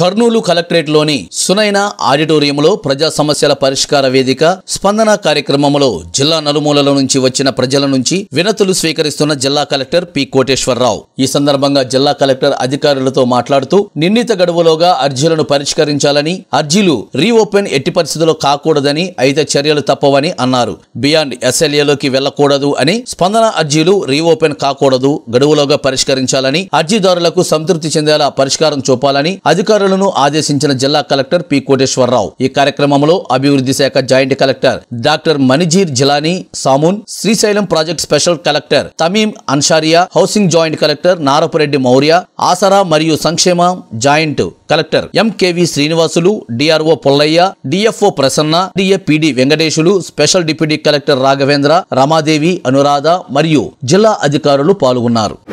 కర్నూలు కలెక్టరేట్లోని సునైన ఆడిటోరియంలో ప్రజా సమస్యల పరిష్కార వేదిక స్పందన కార్యక్రమంలో జిల్లా నలుమూలల నుంచి వచ్చిన ప్రజల నుంచి వినతులు స్వీకరిస్తున్న జిల్లా కలెక్టర్ పి కోటేశ్వరరావు ఈ సందర్భంగా జిల్లా కలెక్టర్ అధికారులతో మాట్లాడుతూ నిర్ణీత గడువులోగా అర్జీలను పరిష్కరించాలని అర్జీలు రీఓపెన్ ఎట్టి పరిస్థితుల్లో కాకూడదని అయితే చర్యలు తప్పవని అన్నారు బియాండ్ ఎస్ఎల్ఏలోకి వెళ్లకూడదు అని స్పందన అర్జీలు రీఓపెన్ కాకూడదు గడువులోగా పరిష్కరించాలని అర్జీదారులకు సంతృప్తి చెందేలా పరిష్కారం చూపాలని అధికారులు అధికారులను ఆదేశించిన జిల్లా కలెక్టర్ పి కోటేశ్వరరావు ఈ కార్యక్రమంలో అభివృద్ధి శాఖ joint collector doctor Manazir Jeelani Samoon Srisailam project special collector Tameem Ansariya housing joint collector Narapureddy Maurya Aasara మరియు సంక్షేమ joint collector MKV Srinivasulu DRO Pullaiah DFO Prasanna DAPD Venkateshulu special deputy collector Raghavendra Ramadevi Anuradha మరియు జిల్లా అధికారులు పాల్గొన్నారు